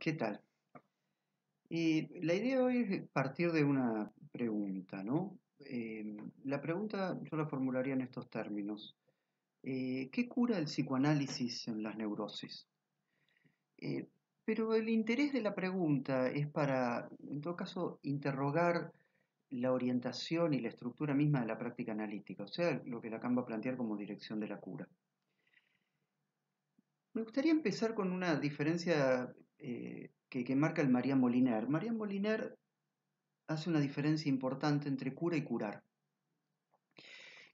¿Qué tal? Y la idea hoy es partir de una pregunta, ¿no? Eh, la pregunta yo la formularía en estos términos. Eh, ¿Qué cura el psicoanálisis en las neurosis? Eh, pero el interés de la pregunta es para, en todo caso, interrogar la orientación y la estructura misma de la práctica analítica, o sea, lo que Lacan va a plantear como dirección de la cura. Me gustaría empezar con una diferencia eh, que, marca el María Moliner. María Moliner hace una diferencia importante entre cura y curar.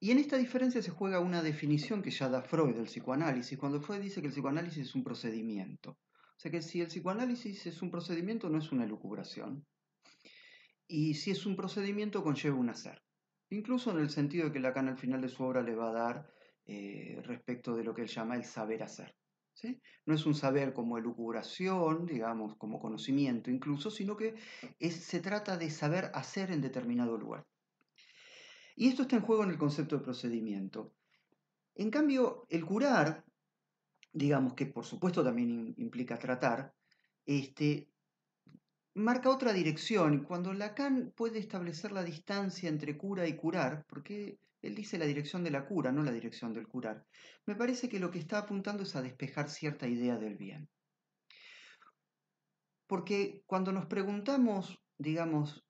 Y en esta diferencia se juega una definición que ya da Freud del psicoanálisis, cuando Freud dice que el psicoanálisis es un procedimiento. O sea que si el psicoanálisis es un procedimiento, no es una lucubración. Y si es un procedimiento, conlleva un hacer. Incluso en el sentido que Lacan al final de su obra le va a dar eh, respecto de lo que él llama el saber hacer. No es un saber como elucubración, digamos, como conocimiento incluso, sino que se trata de saber hacer en determinado lugar. Y esto está en juego en el concepto de procedimiento. En cambio, el curar, digamos que por supuesto también implica tratar, este, marca otra dirección. Cuando Lacan puede establecer la distancia entre cura y curar, ¿por qué él dice la dirección de la cura, no la dirección del curar. Me parece que lo que está apuntando es a despejar cierta idea del bien. Porque cuando nos preguntamos, digamos,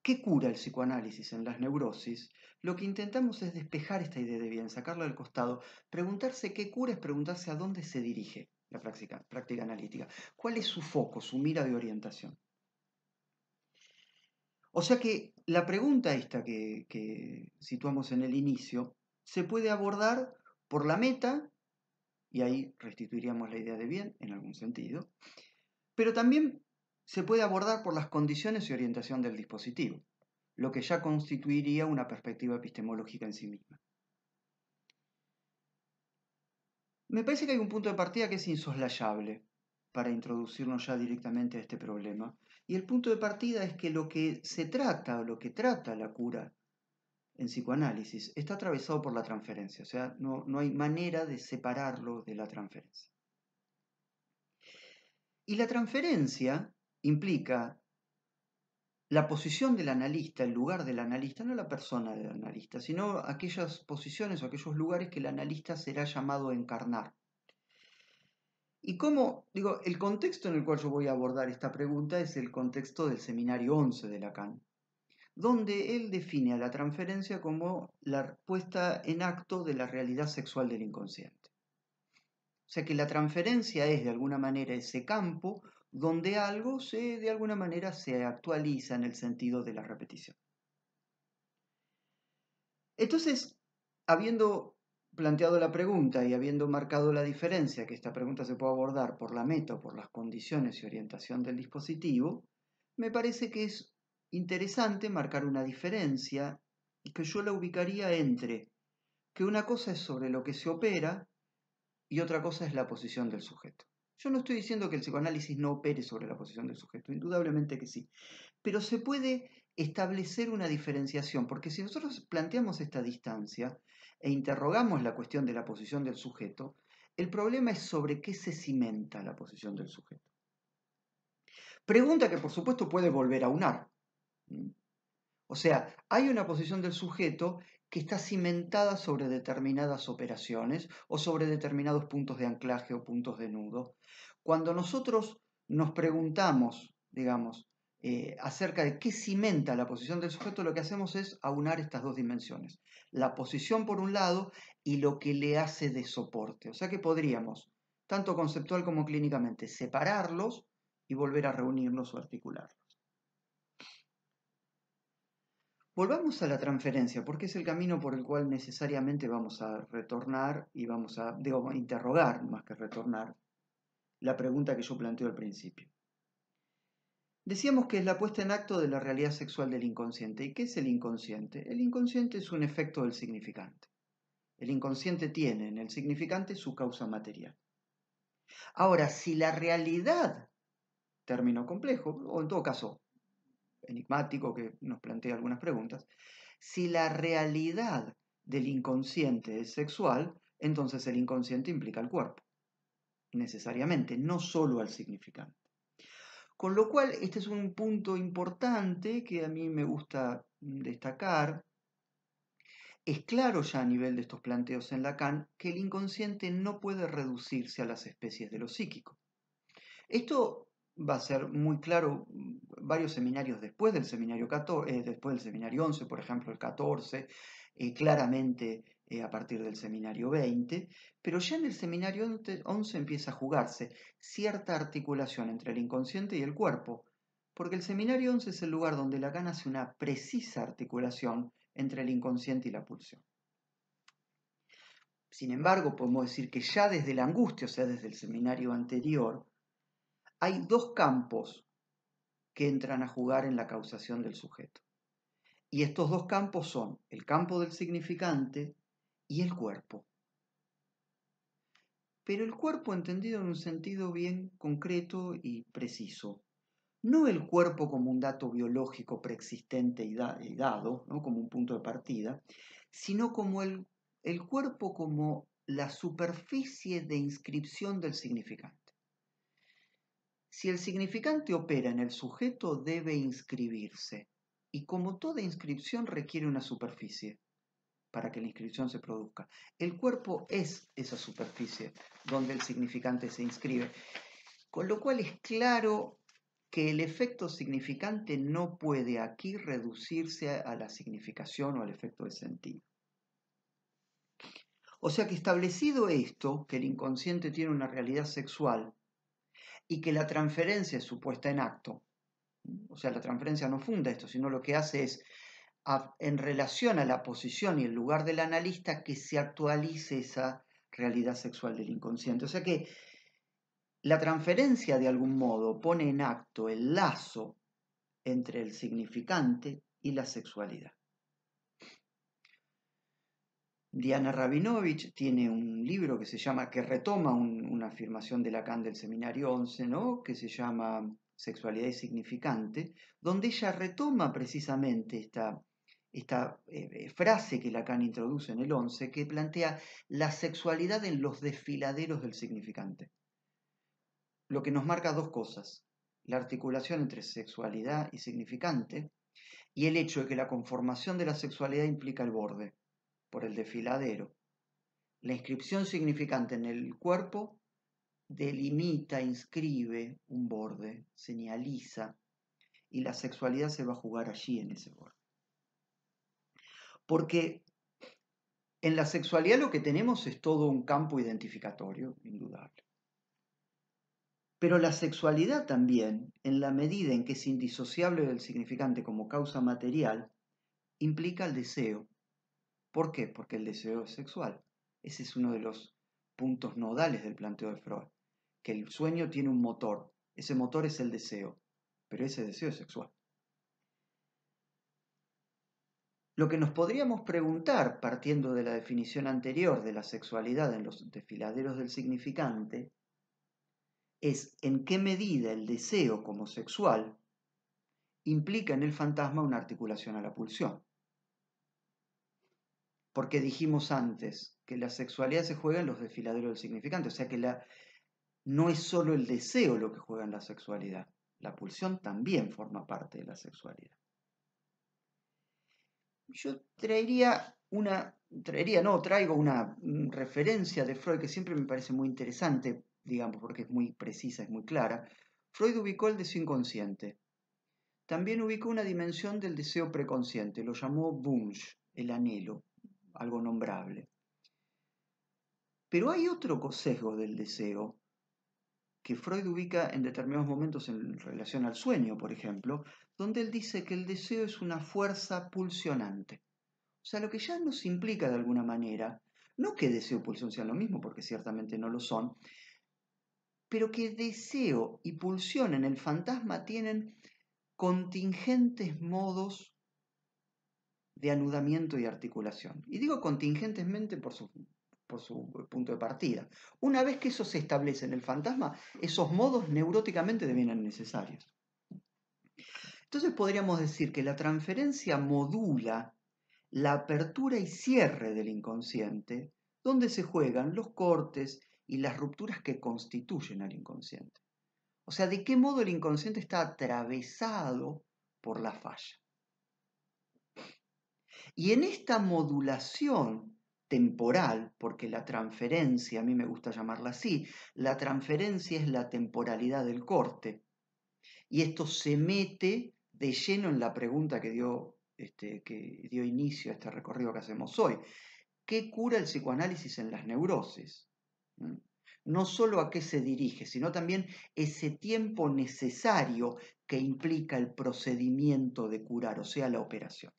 ¿qué cura el psicoanálisis en las neurosis? Lo que intentamos es despejar esta idea de bien, sacarla del costado. Preguntarse qué cura es preguntarse a dónde se dirige la práctica, práctica analítica. ¿Cuál es su foco, su mira de orientación? O sea que la pregunta esta que, que situamos en el inicio se puede abordar por la meta, y ahí restituiríamos la idea de bien en algún sentido, pero también se puede abordar por las condiciones y orientación del dispositivo, lo que ya constituiría una perspectiva epistemológica en sí misma. Me parece que hay un punto de partida que es insoslayable para introducirnos ya directamente a este problema, y el punto de partida es que lo que se trata o lo que trata la cura en psicoanálisis está atravesado por la transferencia, o sea, no, no hay manera de separarlo de la transferencia. Y la transferencia implica la posición del analista, el lugar del analista, no la persona del analista, sino aquellas posiciones o aquellos lugares que el analista será llamado a encarnar. Y cómo, digo, el contexto en el cual yo voy a abordar esta pregunta es el contexto del seminario 11 de Lacan, donde él define a la transferencia como la puesta en acto de la realidad sexual del inconsciente. O sea que la transferencia es de alguna manera ese campo donde algo se, de alguna manera se actualiza en el sentido de la repetición. Entonces, habiendo planteado la pregunta y habiendo marcado la diferencia que esta pregunta se puede abordar por la meta o por las condiciones y orientación del dispositivo, me parece que es interesante marcar una diferencia y que yo la ubicaría entre que una cosa es sobre lo que se opera y otra cosa es la posición del sujeto. Yo no estoy diciendo que el psicoanálisis no opere sobre la posición del sujeto, indudablemente que sí, pero se puede establecer una diferenciación, porque si nosotros planteamos esta distancia, e interrogamos la cuestión de la posición del sujeto, el problema es sobre qué se cimenta la posición del sujeto. Pregunta que por supuesto puede volver a unar. O sea, hay una posición del sujeto que está cimentada sobre determinadas operaciones o sobre determinados puntos de anclaje o puntos de nudo. Cuando nosotros nos preguntamos, digamos, eh, acerca de qué cimenta la posición del sujeto, lo que hacemos es aunar estas dos dimensiones. La posición por un lado y lo que le hace de soporte. O sea que podríamos, tanto conceptual como clínicamente, separarlos y volver a reunirlos o articularlos. Volvamos a la transferencia, porque es el camino por el cual necesariamente vamos a retornar y vamos a, interrogar más que retornar la pregunta que yo planteo al principio. Decíamos que es la puesta en acto de la realidad sexual del inconsciente. ¿Y qué es el inconsciente? El inconsciente es un efecto del significante. El inconsciente tiene en el significante su causa material. Ahora, si la realidad, término complejo, o en todo caso enigmático que nos plantea algunas preguntas, si la realidad del inconsciente es sexual, entonces el inconsciente implica al cuerpo, necesariamente, no solo al significante. Con lo cual, este es un punto importante que a mí me gusta destacar. Es claro ya a nivel de estos planteos en Lacan que el inconsciente no puede reducirse a las especies de lo psíquico. Esto va a ser muy claro varios seminarios después del seminario 14, eh, después del seminario 11, por ejemplo, el 14, eh, claramente eh, a partir del seminario 20, pero ya en el seminario 11 empieza a jugarse cierta articulación entre el inconsciente y el cuerpo, porque el seminario 11 es el lugar donde Lacan hace una precisa articulación entre el inconsciente y la pulsión. Sin embargo, podemos decir que ya desde la angustia, o sea, desde el seminario anterior, hay dos campos que entran a jugar en la causación del sujeto. Y estos dos campos son el campo del significante y el cuerpo. Pero el cuerpo entendido en un sentido bien concreto y preciso. No el cuerpo como un dato biológico preexistente y, dado, ¿no? como un punto de partida, sino como el, el cuerpo como la superficie de inscripción del significante. Si el significante opera en el sujeto, debe inscribirse. Y como toda inscripción requiere una superficie para que la inscripción se produzca. El cuerpo es esa superficie donde el significante se inscribe, con lo cual es claro que el efecto significante no puede aquí reducirse a la significación o al efecto de sentido. O sea que establecido esto, que el inconsciente tiene una realidad sexual y que la transferencia es supuesta en acto, o sea, la transferencia no funda esto, sino lo que hace es en relación a la posición y el lugar del analista que se actualice esa realidad sexual del inconsciente. O sea que la transferencia de algún modo pone en acto el lazo entre el significante y la sexualidad. Diana Rabinovich tiene un libro que se llama, que retoma una afirmación de Lacan del seminario 11, ¿no? que se llama Sexualidad y Significante, donde ella retoma precisamente esta esta eh, eh, frase que Lacan introduce en el 11, que plantea la sexualidad en los desfiladeros del significante. Lo que nos marca dos cosas, la articulación entre sexualidad y significante, y el hecho de que la conformación de la sexualidad implica el borde, por el desfiladero. La inscripción significante en el cuerpo delimita, inscribe un borde, señaliza, y la sexualidad se va a jugar allí en ese borde. Porque en la sexualidad lo que tenemos es todo un campo identificatorio, indudable. Pero la sexualidad también, en la medida en que es indisociable del significante como causa material, implica el deseo. ¿Por qué? Porque el deseo es sexual. Ese es uno de los puntos nodales del planteo de Freud, que el sueño tiene un motor. Ese motor es el deseo, pero ese deseo es sexual. Lo que nos podríamos preguntar, partiendo de la definición anterior de la sexualidad en los desfiladeros del significante, es en qué medida el deseo como sexual implica en el fantasma una articulación a la pulsión. Porque dijimos antes que la sexualidad se juega en los desfiladeros del significante, o sea que no es solo el deseo lo que juega en la sexualidad, la pulsión también forma parte de la sexualidad yo traería una, traería, no, traigo una mm, referencia de Freud que siempre me parece muy interesante, digamos, porque es muy precisa, es muy clara. Freud ubicó el deseo inconsciente. También ubicó una dimensión del deseo preconsciente, lo llamó Bunge, el anhelo, algo nombrable. Pero hay otro sesgo del deseo que Freud ubica en determinados momentos en relación al sueño, por ejemplo, donde él dice que el deseo es una fuerza pulsionante. O sea, lo que ya nos implica de alguna manera, no que deseo y pulsión sean lo mismo, porque ciertamente no lo son, pero que deseo y pulsión en el fantasma tienen contingentes modos de anudamiento y articulación. Y digo contingentesmente por su, por su punto de partida. Una vez que eso se establece en el fantasma, esos modos neuróticamente devienen necesarios. Entonces podríamos decir que la transferencia modula la apertura y cierre del inconsciente, donde se juegan los cortes y las rupturas que constituyen al inconsciente. O sea, de qué modo el inconsciente está atravesado por la falla. Y en esta modulación temporal, porque la transferencia, a mí me gusta llamarla así, la transferencia es la temporalidad del corte, y esto se mete de lleno en la pregunta que dio, este, que dio inicio a este recorrido que hacemos hoy. ¿Qué cura el psicoanálisis en las neurosis? ¿Mm? No solo a qué se dirige, sino también ese tiempo necesario que implica el procedimiento de curar, o sea, la operación.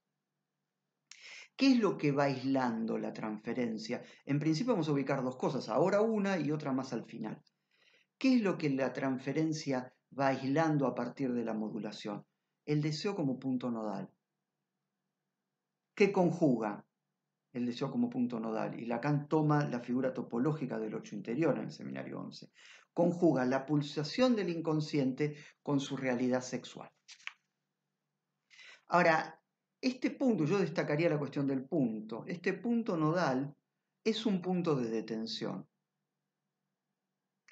¿Qué es lo que va aislando la transferencia? En principio vamos a ubicar dos cosas, ahora una y otra más al final. ¿Qué es lo que la transferencia va aislando a partir de la modulación? el deseo como punto nodal. ¿Qué conjuga el deseo como punto nodal? Y Lacan toma la figura topológica del ocho interior en el seminario 11. Conjuga la pulsación del inconsciente con su realidad sexual. Ahora, este punto, yo destacaría la cuestión del punto, este punto nodal es un punto de detención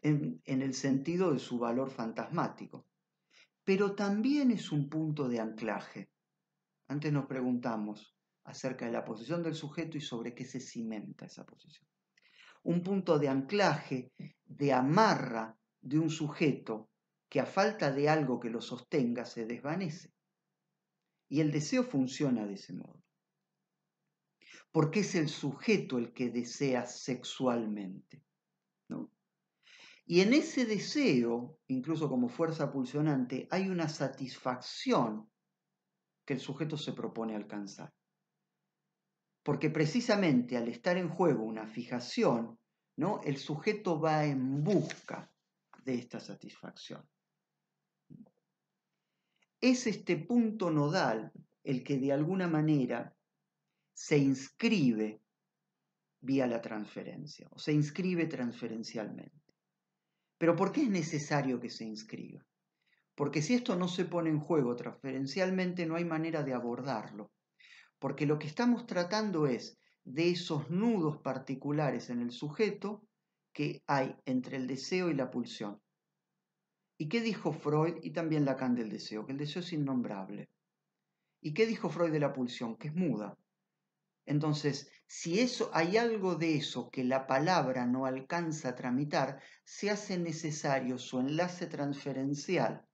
en el sentido de su valor fantasmático pero también es un punto de anclaje. Antes nos preguntamos acerca de la posición del sujeto y sobre qué se cimenta esa posición. Un punto de anclaje, de amarra de un sujeto que a falta de algo que lo sostenga se desvanece. Y el deseo funciona de ese modo. Porque es el sujeto el que desea sexualmente. ¿no? Y en ese deseo, incluso como fuerza pulsionante, hay una satisfacción que el sujeto se propone alcanzar. Porque precisamente al estar en juego una fijación, ¿no? el sujeto va en busca de esta satisfacción. Es este punto nodal el que de alguna manera se inscribe vía la transferencia o se inscribe transferencialmente. Pero ¿por qué es necesario que se inscriba? Porque si esto no se pone en juego transferencialmente no hay manera de abordarlo. Porque lo que estamos tratando es de esos nudos particulares en el sujeto que hay entre el deseo y la pulsión. ¿Y qué dijo Freud y también Lacan del deseo? Que el deseo es innombrable. ¿Y qué dijo Freud de la pulsión? Que es muda. Entonces, si eso, hay algo de eso que la palabra no alcanza a tramitar, se hace necesario su enlace transferencial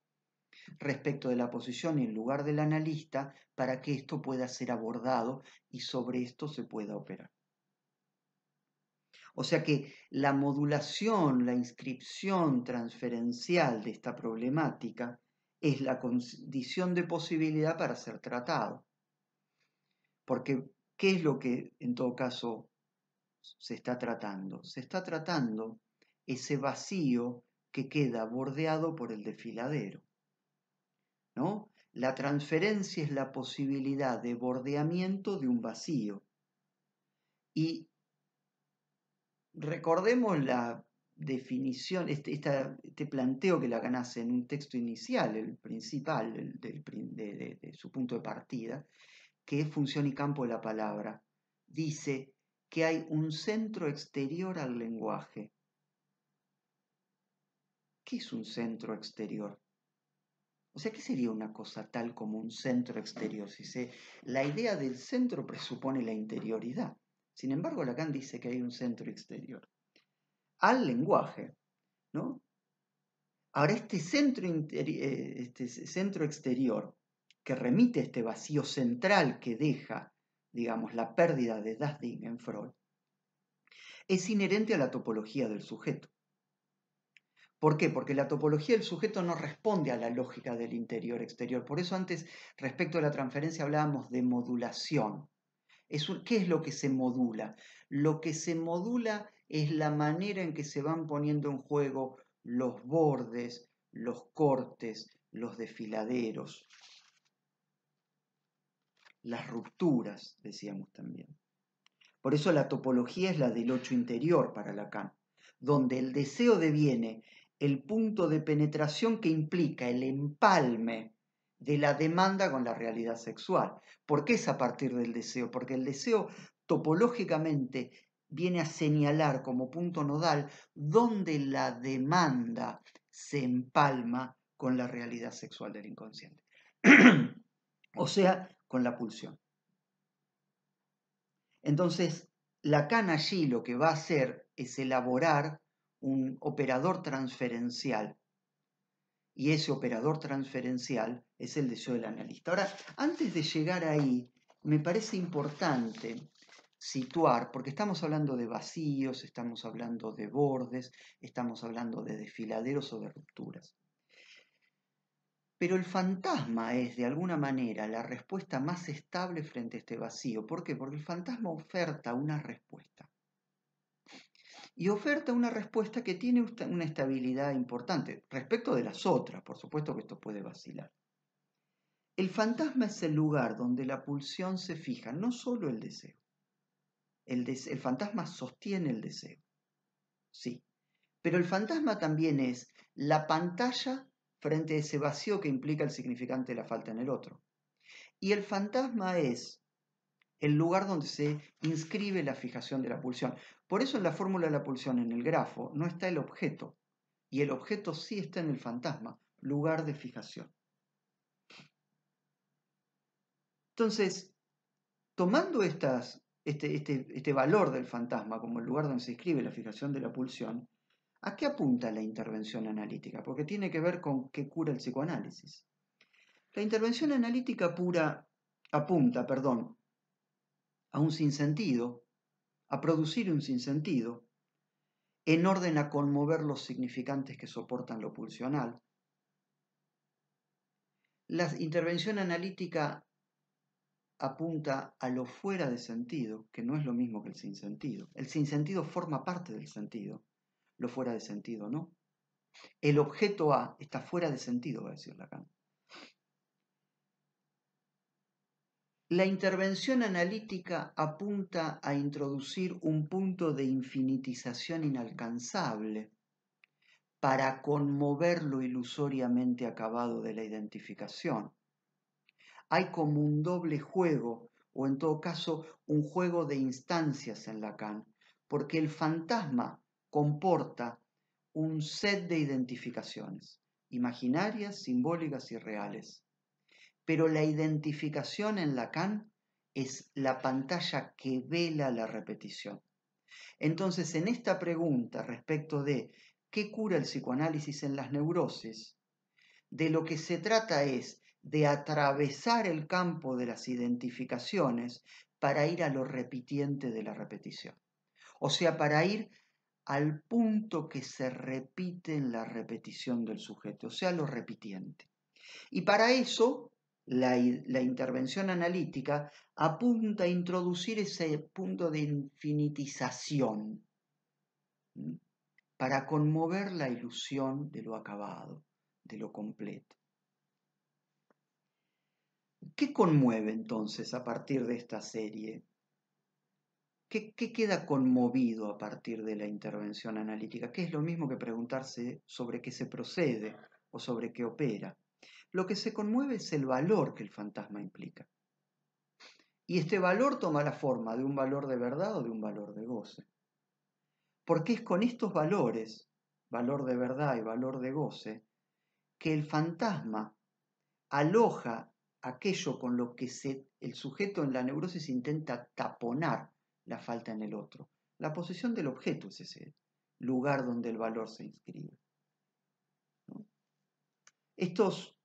respecto de la posición y el lugar del analista para que esto pueda ser abordado y sobre esto se pueda operar. O sea que la modulación, la inscripción transferencial de esta problemática es la condición de posibilidad para ser tratado. Porque ¿Qué es lo que en todo caso se está tratando? Se está tratando ese vacío que queda bordeado por el desfiladero. ¿No? La transferencia es la posibilidad de bordeamiento de un vacío. Y recordemos la definición, este, este planteo que la ganase en un texto inicial, el principal de, su punto de partida, que es función y campo de la palabra, dice que hay un centro exterior al lenguaje. ¿Qué es un centro exterior? O sea, ¿qué sería una cosa tal como un centro exterior? Si se, la idea del centro presupone la interioridad. Sin embargo, Lacan dice que hay un centro exterior. Al lenguaje, ¿no? Ahora, este centro, eh, este centro exterior que remite este vacío central que deja, digamos, la pérdida de Das en Freud, es inherente a la topología del sujeto. ¿Por qué? Porque la topología del sujeto no responde a la lógica del interior-exterior. Por eso antes, respecto a la transferencia, hablábamos de modulación. ¿Qué es lo que se modula? Lo que se modula es la manera en que se van poniendo en juego los bordes, los cortes, los desfiladeros, las rupturas, decíamos también. Por eso la topología es la del ocho interior para Lacan, donde el deseo deviene el punto de penetración que implica el empalme de la demanda con la realidad sexual. ¿Por qué es a partir del deseo? Porque el deseo topológicamente viene a señalar como punto nodal donde la demanda se empalma con la realidad sexual del inconsciente. o sea, con la pulsión. Entonces, la Lacan allí lo que va a hacer es elaborar un operador transferencial. Y ese operador transferencial es el deseo del analista. Ahora, antes de llegar ahí, me parece importante situar, porque estamos hablando de vacíos, estamos hablando de bordes, estamos hablando de desfiladeros o de rupturas. Pero el fantasma es, de alguna manera, la respuesta más estable frente a este vacío. ¿Por qué? Porque el fantasma oferta una respuesta. Y oferta una respuesta que tiene una estabilidad importante respecto de las otras. Por supuesto que esto puede vacilar. El fantasma es el lugar donde la pulsión se fija, no solo el deseo. El, el fantasma sostiene el deseo. Sí. Pero el fantasma también es la pantalla frente a ese vacío que implica el significante de la falta en el otro. Y el fantasma es el lugar donde se inscribe la fijación de la pulsión. Por eso en la fórmula de la pulsión, en el grafo, no está el objeto. Y el objeto sí está en el fantasma, lugar de fijación. Entonces, tomando este, este, este valor del fantasma como el lugar donde se inscribe la fijación de la pulsión, ¿A qué apunta la intervención analítica? Porque tiene que ver con qué cura el psicoanálisis. La intervención analítica pura apunta, perdón, a un sinsentido, a producir un sinsentido, en orden a conmover los significantes que soportan lo pulsional. La intervención analítica apunta a lo fuera de sentido, que no es lo mismo que el sinsentido. El sinsentido forma parte del sentido lo fuera de sentido, ¿no? El objeto A está fuera de sentido, va a decir Lacan. La intervención analítica apunta a introducir un punto de infinitización inalcanzable para conmover lo ilusoriamente acabado de la identificación. Hay como un doble juego, o en todo caso un juego de instancias en Lacan, porque el fantasma comporta un set de identificaciones, imaginarias, simbólicas y reales. Pero la identificación en Lacan es la pantalla que vela la repetición. Entonces, en esta pregunta respecto de qué cura el psicoanálisis en las neurosis, de lo que se trata es de atravesar el campo de las identificaciones para ir a lo repitiente de la repetición. O sea, para ir al punto que se repite en la repetición del sujeto, o sea, lo repitiente. Y para eso, la, intervención analítica apunta a introducir ese punto de infinitización para conmover la ilusión de lo acabado, de lo completo. ¿Qué conmueve entonces a partir de esta serie? ¿Qué, queda conmovido a partir de la intervención analítica? Que es lo mismo que preguntarse sobre qué se procede o sobre qué opera. Lo que se conmueve es el valor que el fantasma implica. Y este valor toma la forma de un valor de verdad o de un valor de goce. Porque es con estos valores, valor de verdad y valor de goce, que el fantasma aloja aquello con lo que el sujeto en la neurosis intenta taponar la falta en el otro. La posición del objeto es ese lugar donde el valor se inscribe. Estos,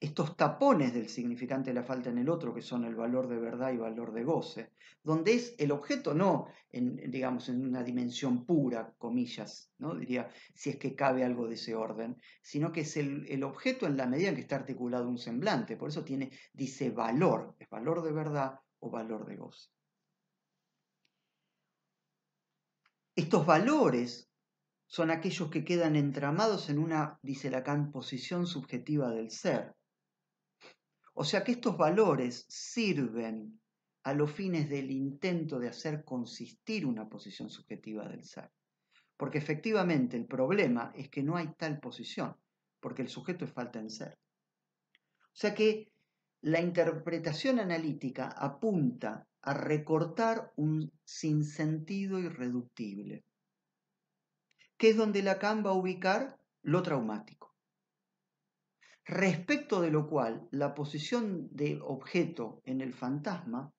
estos tapones del significante de la falta en el otro, que son el valor de verdad y valor de goce, donde es el objeto, no en, digamos, en una dimensión pura, comillas, ¿no? diría, si es que cabe algo de ese orden, sino que es el, el objeto en la medida en que está articulado un semblante, por eso tiene, dice valor, es valor de verdad o valor de goce. Estos valores son aquellos que quedan entramados en una, dice Lacan, posición subjetiva del ser. O sea que estos valores sirven a los fines del intento de hacer consistir una posición subjetiva del ser. Porque efectivamente el problema es que no hay tal posición, porque el sujeto es falta en ser. O sea que la interpretación analítica apunta a recortar un sinsentido irreductible, que es donde Lacan va a ubicar lo traumático. Respecto de lo cual, la posición de objeto en el fantasma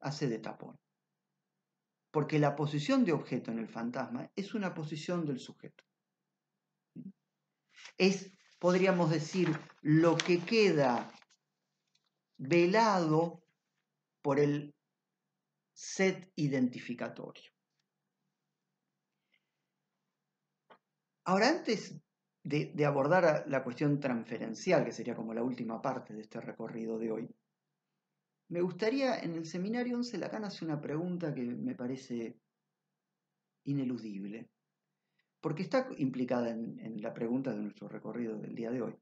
hace de tapón. Porque la posición de objeto en el fantasma es una posición del sujeto. Es, podríamos decir, lo que queda velado por el set identificatorio. Ahora, antes de, abordar la cuestión transferencial, que sería como la última parte de este recorrido de hoy, me gustaría, en el seminario 11, Lacan hace una pregunta que me parece ineludible, porque está implicada en la pregunta de nuestro recorrido del día de hoy.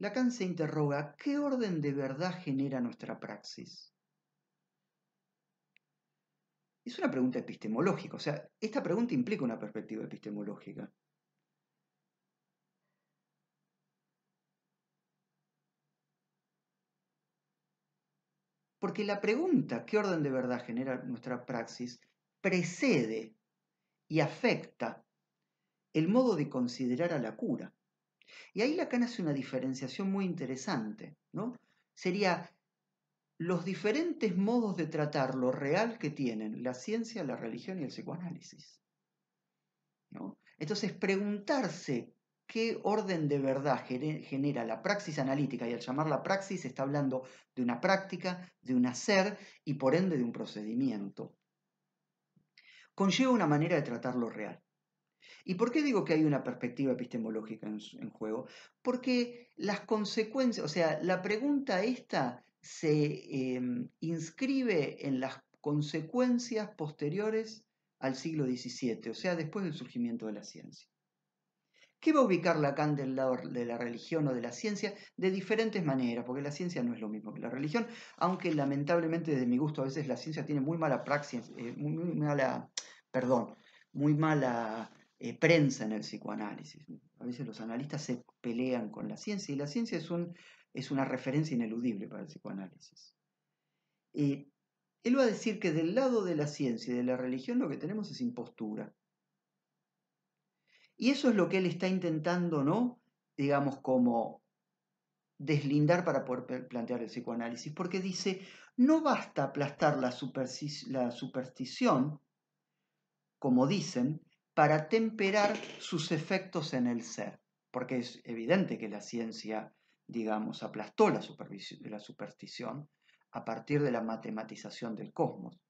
Lacan se interroga, ¿qué orden de verdad genera nuestra praxis? Es una pregunta epistemológica, o sea, esta pregunta implica una perspectiva epistemológica. Porque la pregunta, ¿qué orden de verdad genera nuestra praxis? precede y afecta el modo de considerar a la cura. Y ahí Lacan hace una diferenciación muy interesante, ¿no? Sería los diferentes modos de tratar lo real que tienen la ciencia, la religión y el psicoanálisis. ¿no? Entonces, preguntarse qué orden de verdad genera la praxis analítica, y al llamarla praxis está hablando de una práctica, de un hacer y por ende de un procedimiento, conlleva una manera de tratar lo real. ¿Y por qué digo que hay una perspectiva epistemológica en, juego? Porque las consecuencias, o sea, la pregunta esta se em, inscribe en las consecuencias posteriores al siglo XVII, o sea, después del surgimiento de la ciencia. ¿Qué va a ubicar Lacan del lado de la religión o de la ciencia? De diferentes maneras, porque la ciencia no es lo mismo que la religión, aunque lamentablemente desde mi gusto a veces la ciencia tiene muy mala praxis, eh, muy, mala, perdón, muy mala eh, prensa en el psicoanálisis. A veces los analistas se pelean con la ciencia y la ciencia es, un, es una referencia ineludible para el psicoanálisis. él va a decir que del lado de la ciencia y de la religión lo que tenemos es impostura. Y eso es lo que él está intentando, ¿no? Digamos, como deslindar para poder plantear el psicoanálisis, porque dice, no basta aplastar la, superstición, como dicen, para temperar sus efectos en el ser, porque es evidente que la ciencia, digamos, aplastó la, superstición a partir de la matematización del cosmos.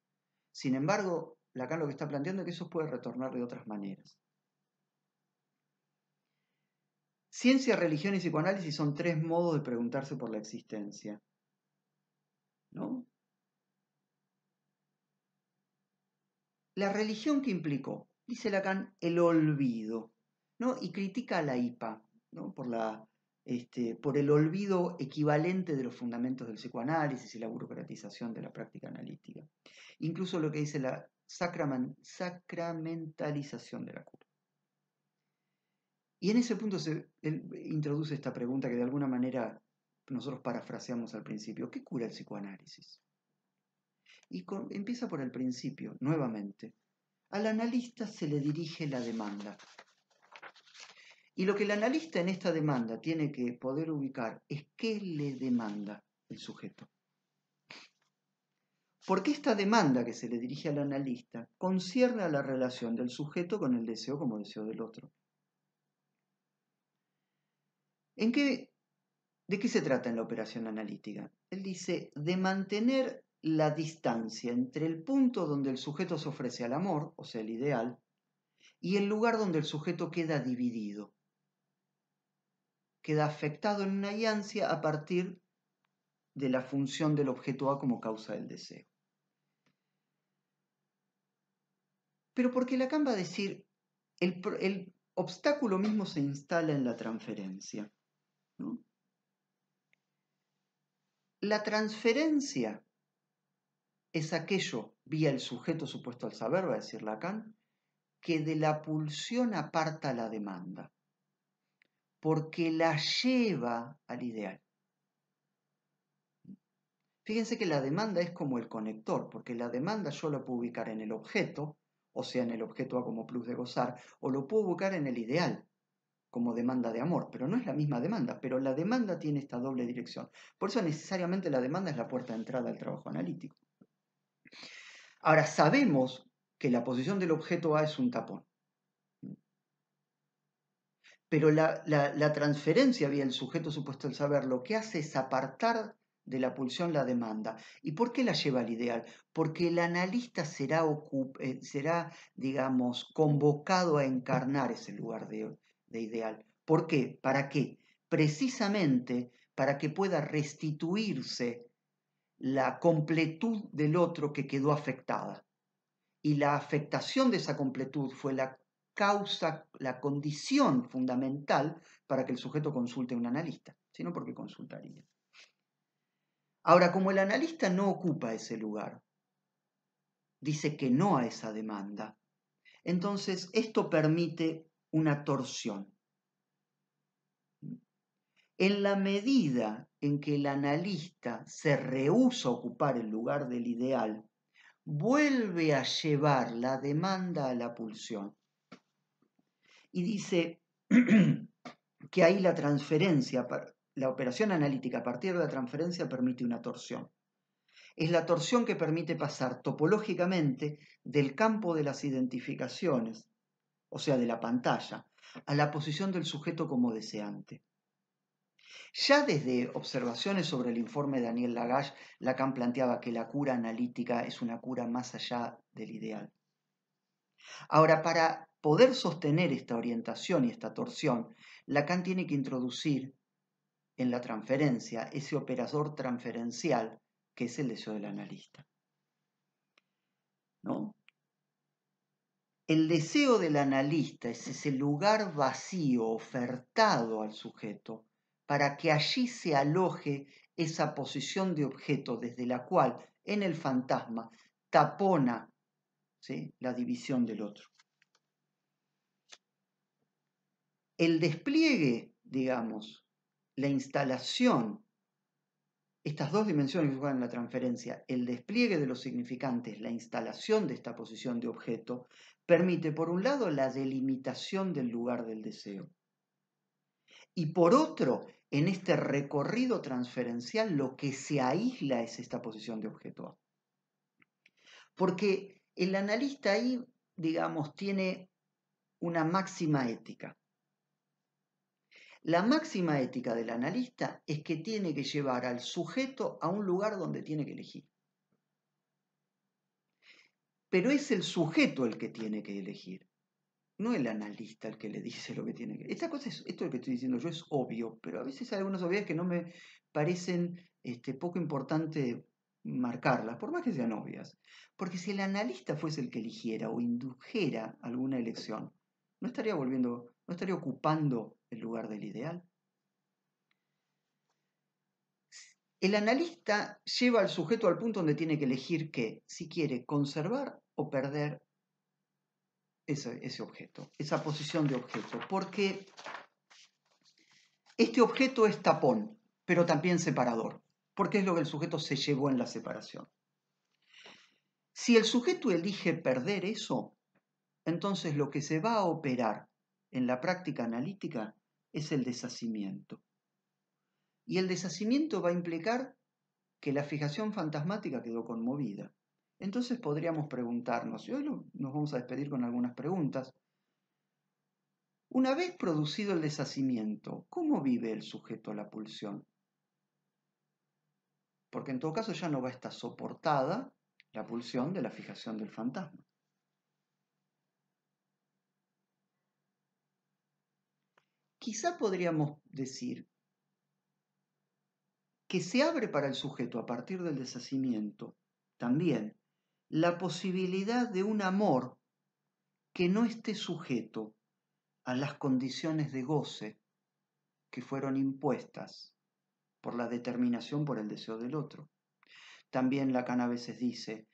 Sin embargo, Lacan lo que está planteando es que eso puede retornar de otras maneras. Ciencia, religión y psicoanálisis son tres modos de preguntarse por la existencia. ¿No? La religión que implicó dice Lacan, el olvido, ¿no? Y critica a la IPA, Por, la, este, por el olvido equivalente de los fundamentos del psicoanálisis y la burocratización de la práctica analítica. Incluso lo que dice la sacramentalización de la cura. Y en ese punto se introduce esta pregunta que de alguna manera nosotros parafraseamos al principio. ¿Qué cura el psicoanálisis? Y empieza por el principio, nuevamente al analista se le dirige la demanda. Y lo que el analista en esta demanda tiene que poder ubicar es qué le demanda el sujeto. Porque esta demanda que se le dirige al analista concierne a la relación del sujeto con el deseo como deseo del otro. ¿En qué, ¿De qué se trata en la operación analítica? Él dice de mantener la distancia entre el punto donde el sujeto se ofrece al amor, o sea, el ideal, y el lugar donde el sujeto queda dividido, queda afectado en una ansia a partir de la función del objeto A como causa del deseo. Pero porque Lacan va a decir, el, obstáculo mismo se instala en la transferencia. La transferencia es aquello, vía el sujeto supuesto al saber, va a decir Lacan, que de la pulsión aparta la demanda, porque la lleva al ideal. Fíjense que la demanda es como el conector, porque la demanda yo la puedo ubicar en el objeto, o sea, en el objeto A como plus de gozar, o lo puedo ubicar en el ideal, como demanda de amor, pero no es la misma demanda, pero la demanda tiene esta doble dirección. Por eso necesariamente la demanda es la puerta de entrada al trabajo analítico. Ahora sabemos que la posición del objeto A es un tapón. Mm. Pero la, transferencia vía el sujeto supuesto al saber lo que hace es apartar de la pulsión la demanda. ¿Y por qué la lleva al ideal? Porque el analista será, eh, digamos, convocado a encarnar ese lugar de, de ideal. ¿Por qué? ¿Para qué? Precisamente para que pueda restituirse la completud del otro que quedó afectada. Y la afectación de esa completud fue la causa, la condición fundamental para que el sujeto consulte a un analista, sino porque consultaría. Ahora, como el analista no ocupa ese lugar, dice que no a esa demanda, entonces esto permite una torsión. En la medida en que el analista se rehúsa a ocupar el lugar del ideal, vuelve a llevar la demanda a la pulsión. Y dice que ahí la transferencia, la operación analítica a partir de la transferencia permite una torsión. Es la torsión que permite pasar topológicamente del campo de las identificaciones, o sea, de la pantalla, a la posición del sujeto como deseante. Ya desde observaciones sobre el informe de Daniel Lagash, Lacan planteaba que la cura analítica es una cura más allá del ideal. Ahora, para poder sostener esta orientación y esta torsión, Lacan tiene que introducir en la transferencia ese operador transferencial que es el deseo del analista. ¿No? El deseo del analista es ese lugar vacío ofertado al sujeto para que allí se aloje esa posición de objeto desde la cual en el fantasma tapona la división del otro. El despliegue, digamos, la instalación, estas dos dimensiones que juegan en la transferencia, el despliegue de los significantes, la instalación de esta posición de objeto, permite, por un lado, la delimitación del lugar del deseo y por otro, en este recorrido transferencial lo que se aísla es esta posición de objeto A. Porque el analista ahí, digamos, tiene una máxima ética. La máxima ética del analista es que tiene que llevar al sujeto a un lugar donde tiene que elegir. Pero es el sujeto el que tiene que elegir no el analista el que le dice lo que tiene que. Esta esto es lo que estoy diciendo yo es obvio, pero a veces hay algunas obvias que no me parecen este, poco importante marcarlas, por más que sean obvias. Porque si el analista fuese el que eligiera o indujera alguna elección, no estaría volviendo, no estaría ocupando el lugar del ideal. El analista lleva al sujeto al punto donde tiene que elegir qué, si quiere conservar o perder ese, objeto, esa posición de objeto, porque este objeto es tapón, pero también separador, porque es lo que el sujeto se llevó en la separación. Si el sujeto elige perder eso, entonces lo que se va a operar en la práctica analítica es el deshacimiento. Y el deshacimiento va a implicar que la fijación fantasmática quedó conmovida. Entonces podríamos preguntarnos, y hoy nos vamos a despedir con algunas preguntas, una vez producido el deshacimiento, ¿cómo vive el sujeto la pulsión? Porque en todo caso ya no va a estar soportada la pulsión de la fijación del fantasma. Quizá podríamos decir que se abre para el sujeto a partir del deshacimiento también la posibilidad de un amor que no esté sujeto a las condiciones de goce que fueron impuestas por la determinación por el deseo del otro. También Lacan a veces dice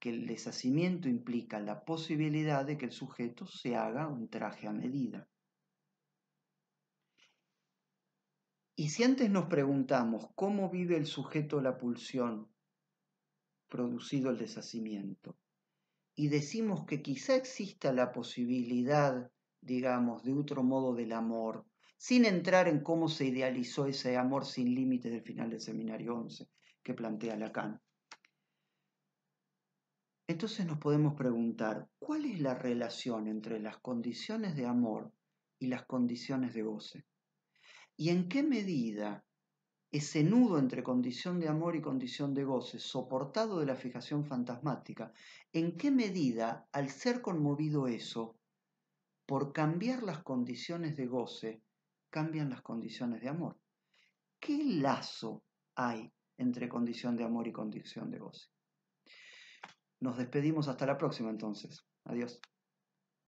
que el deshacimiento implica la posibilidad de que el sujeto se haga un traje a medida. Y si antes nos preguntamos cómo vive el sujeto la pulsión producido el deshacimiento. Y decimos que quizá exista la posibilidad, digamos, de otro modo del amor, sin entrar en cómo se idealizó ese amor sin límites del final del seminario 11 que plantea Lacan. Entonces nos podemos preguntar, ¿cuál es la relación entre las condiciones de amor y las condiciones de goce? ¿Y en qué medida ese nudo entre condición de amor y condición de goce, soportado de la fijación fantasmática, ¿en qué medida, al ser conmovido eso, por cambiar las condiciones de goce, cambian las condiciones de amor? ¿Qué lazo hay entre condición de amor y condición de goce? Nos despedimos hasta la próxima entonces. Adiós.